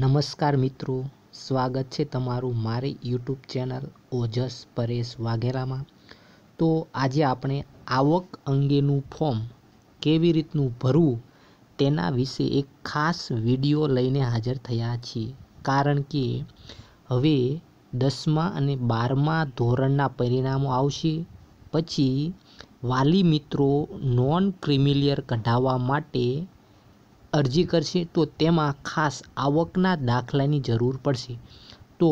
નમસ્કાર મિત્રો સ્વાગત છે તમારું મારી યુટ્યુબ ચેનલ ઓજસ પરેશ વાઘેલામાં તો આજે આપણે આવક અંગેનું ફોર્મ કેવી રીતનું ભરવું તેના વિશે એક ખાસ વિડીયો લઈને હાજર થયા છીએ કારણ કે હવે દસમા અને બારમા ધોરણના પરિણામો આવશે પછી વાલી મિત્રો નોન ક્રિમિલિયર કઢાવવા માટે અરજી કરશે તો તેમાં ખાસ આવકના દાખલાની જરૂર પડશે તો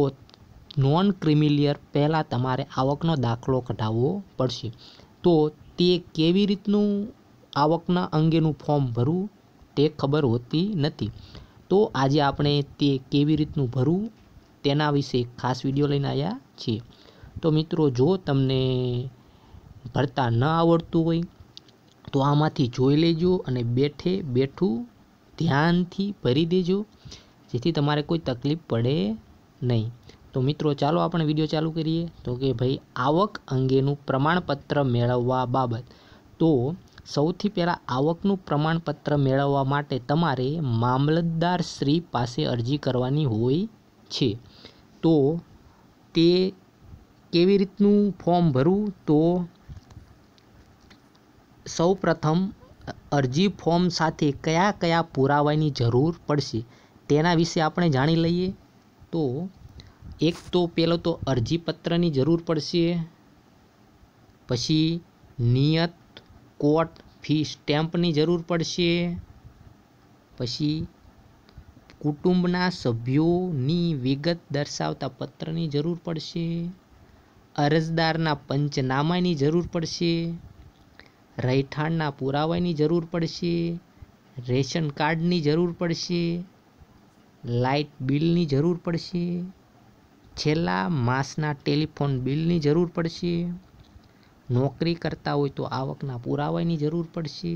નોન ક્રિમિલિયર પહેલાં તમારે આવકનો દાખલો કઢાવવો પડશે તો તે કેવી રીતનું આવકના અંગેનું ફોર્મ ભરવું તે ખબર હોતી નથી તો આજે આપણે તે કેવી રીતનું ભરવું તેના વિશે ખાસ વિડીયો લઈને આવ્યા છીએ તો મિત્રો જો તમને ભરતા ન આવડતું હોય તો આમાંથી જોઈ લેજો અને બેઠે બેઠું ધ્યાનથી ભરી દેજો જેથી તમારે કોઈ તકલીફ પડે નહીં તો મિત્રો ચાલો આપણે વિડીયો ચાલુ કરીએ તો કે ભાઈ આવક અંગેનું પ્રમાણપત્ર મેળવવા બાબત તો સૌથી પહેલાં આવકનું પ્રમાણપત્ર મેળવવા માટે તમારે મામલતદાર શ્રી પાસે અરજી કરવાની હોય છે તો તે કેવી રીતનું ફોર્મ ભરવું તો સૌ પ્રથમ અરજી ફોર્મ સાથે કયા કયા પુરાવાની જરૂર પડશે તેના વિશે આપણે જાણી લઈએ તો એક તો પહેલો તો અરજીપત્રની જરૂર પડશે પછી નિયત કોટ ફી સ્ટેમ્પની જરૂર પડશે પછી કુટુંબના સભ્યોની વિગત દર્શાવતા પત્રની જરૂર પડશે અરજદારના પંચનામાની જરૂર પડશે રહેઠાણના પુરાવાની જરૂર પડશે રેશન કાર્ડની જરૂર પડશે લાઇટ બિલની જરૂર પડશે છેલ્લા માસના ટેલિફોન બિલની જરૂર પડશે નોકરી કરતા હોય તો આવકના પુરાવાની જરૂર પડશે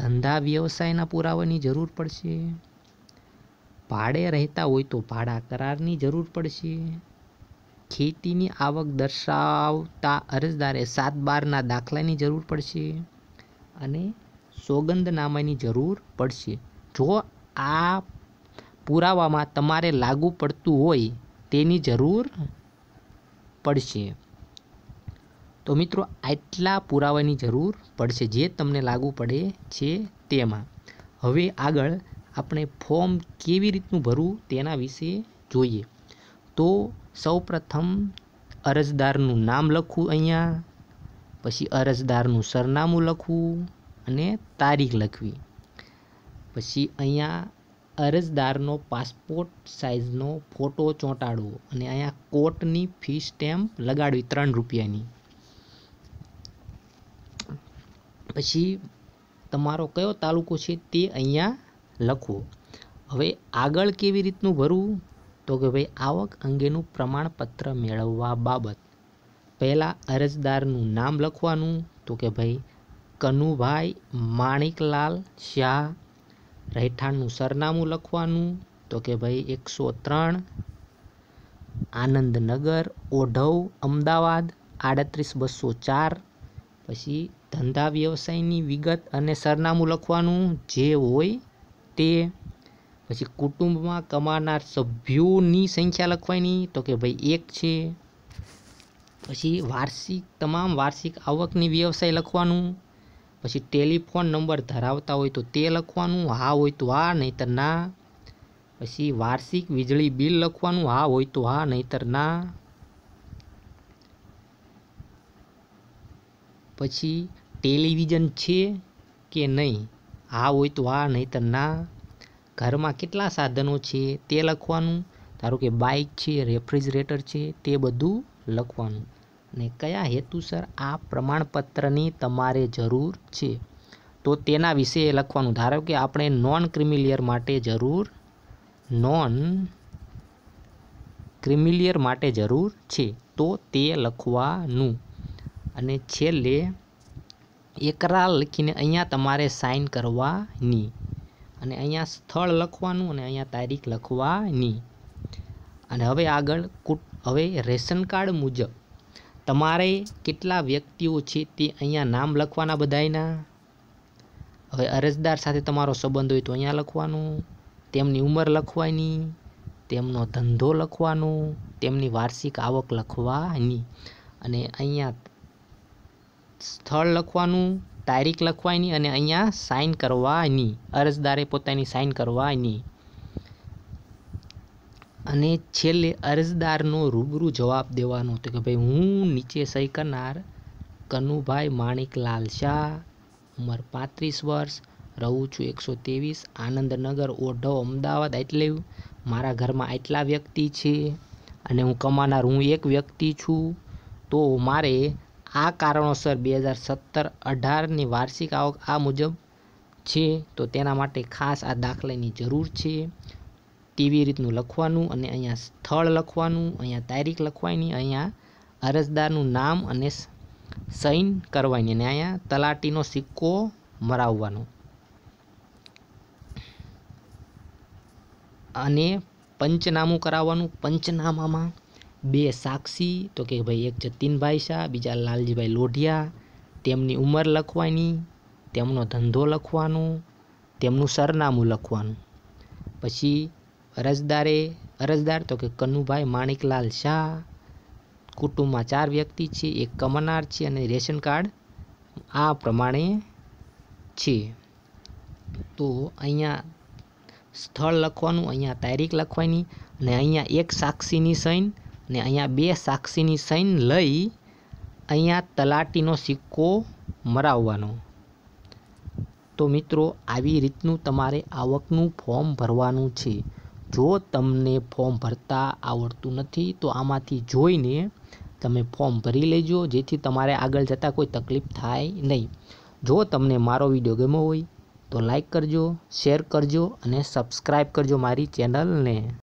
ધંધા વ્યવસાયના પુરાવાની જરૂર પડશે ભાડે રહેતા હોય તો ભાડા કરારની જરૂર પડશે ખેતીની આવક દર્શાવતા અરજદારે સાત બારના દાખલાની જરૂર પડશે અને સોગંદનામાની જરૂર પડશે જો આ પુરાવામાં તમારે લાગુ પડતું હોય તેની જરૂર પડશે તો મિત્રો આટલા પુરાવાની જરૂર પડશે જે તમને લાગુ પડે છે તેમાં હવે આગળ આપણે ફોર્મ કેવી રીતનું ભરવું તેના વિશે જોઈએ તો સૌપ્રથમ અરજદારનું નામ લખવું અહીંયા પછી અરજદારનું સરનામું લખવું અને તારીખ લખવી પછી અહીંયા અરજદારનો પાસપોર્ટ સાઇઝનો ફોટો ચોંટાડવો અને અહીંયા કોર્ટની ફી સ્ટેમ્પ લગાડવી ત્રણ રૂપિયાની પછી તમારો કયો તાલુકો છે તે અહીંયા લખવો હવે આગળ કેવી રીતનું ભરવું તો કે ભાઈ આવક અંગેનું પ્રમાણપત્ર મેળવવા બાબત પહેલાં અરજદારનું નામ લખવાનું તો કે ભાઈ કનુભાઈ માણિકલાલ શાહ રહેઠાણનું સરનામું લખવાનું તો કે ભાઈ એકસો ત્રણ આનંદનગર ઓઢવ અમદાવાદ આડત્રીસ બસો ચાર પછી ધંધા વ્યવસાયની વિગત અને સરનામું લખવાનું જે હોય તે પછી કુટુંબમાં કમાનાર સભ્યોની સંખ્યા લખવાની તો કે ભાઈ એક છે પછી વાર્ષિક તમામ વાર્ષિક આવકની વ્યવસાય લખવાનું પછી ટેલિફોન નંબર ધરાવતા હોય તો તે લખવાનું હા હોય તો હા નહીતર ના પછી વાર્ષિક વીજળી બિલ લખવાનું હા હોય તો હા નહીતર ના પછી ટેલિવિઝન છે કે નહીં હા હોય તો હા નહીતર ના ઘરમાં કેટલા સાધનો છે તે લખવાનું ધારો કે બાઇક છે રેફ્રિજરેટર છે તે બધું લખવાનું અને કયા હેતુસર આ પ્રમાણપત્રની તમારે જરૂર છે તો તેના વિશે લખવાનું ધારો કે આપણે નોન ક્રિમિલિયર માટે જરૂર નોન ક્રિમિલિયર માટે જરૂર છે તો તે લખવાનું અને છેલ્લે એકરા લખીને અહીંયા તમારે સાઇન કરવાની અને અહીંયા સ્થળ લખવાનું અને અહીંયા તારીખ લખવાની અને હવે આગળ હવે રેશન કાર્ડ મુજબ તમારે કેટલા વ્યક્તિઓ છે તે અહીંયા નામ લખવાના બધાયના હવે અરજદાર સાથે તમારો સંબંધ હોય તો અહીંયા લખવાનું તેમની ઉંમર લખવાની તેમનો ધંધો લખવાનો તેમની વાર્ષિક આવક લખવાની અને અહીંયા સ્થળ લખવાનું તારીખ લખવાની અને અહીંયા સાઇન કરવાની અરજદારે પોતાની સાઇન કરવાની અને છેલ્લે અરજદારનો રૂબરૂ જવાબ દેવાનો હતો કે ભાઈ હું નીચે સહી કરનાર કનુભાઈ માણેકલાલ શાહ ઉંમર પાંત્રીસ વર્ષ રહું છું એકસો ત્રેવીસ આનંદનગર ઓઢવ અમદાવાદ એટલે મારા ઘરમાં આટલા વ્યક્તિ છે અને હું કમાનાર હું એક વ્યક્તિ છું તો મારે આ કારણોસર બે હજાર સત્તર અઢારની વાર્ષિક આવક આ મુજબ છે તો તેના માટે ખાસ આ દાખલાની જરૂર છે ટીવી રીતનું લખવાનું અને અહીંયા સ્થળ લખવાનું અહીંયા તારીખ લખવાની અહીંયા અરજદારનું નામ અને સૈન કરવાની અને અહીંયા તલાટીનો સિક્કો મરાવવાનો અને પંચનામું કરાવવાનું પંચનામામાં બે સાક્ષી તો કે ભાઈ એક જતીનભાઈ શાહ બીજા લાલજીભાઈ લોઢિયા તેમની ઉંમર લખવાની તેમનો ધંધો લખવાનો તેમનું સરનામું લખવાનું પછી અરજદારે અરજદાર તો કે કનુભાઈ માણિકલાલ શાહ કુટુંબમાં ચાર વ્યક્તિ છે એક કમનાર છે અને રેશન કાર્ડ આ પ્રમાણે છે તો અહીંયા સ્થળ લખવાનું અહીંયા તારીખ લખવાની અને અહીંયા એક સાક્ષીની સૈન ને અહીંયા બે સાક્ષીની સાઈન લઈ અહીંયા તલાટીનો સિક્કો મરાવવાનો તો મિત્રો આવી રીતનું તમારે આવકનું ફોર્મ ભરવાનું છે જો તમને ફોર્મ ભરતા આવડતું નથી તો આમાંથી જોઈને તમે ફોર્મ ભરી લેજો જેથી તમારે આગળ જતાં કોઈ તકલીફ થાય નહીં જો તમને મારો વિડીયો ગમ્યો હોય તો લાઈક કરજો શેર કરજો અને સબસ્ક્રાઈબ કરજો મારી ચેનલને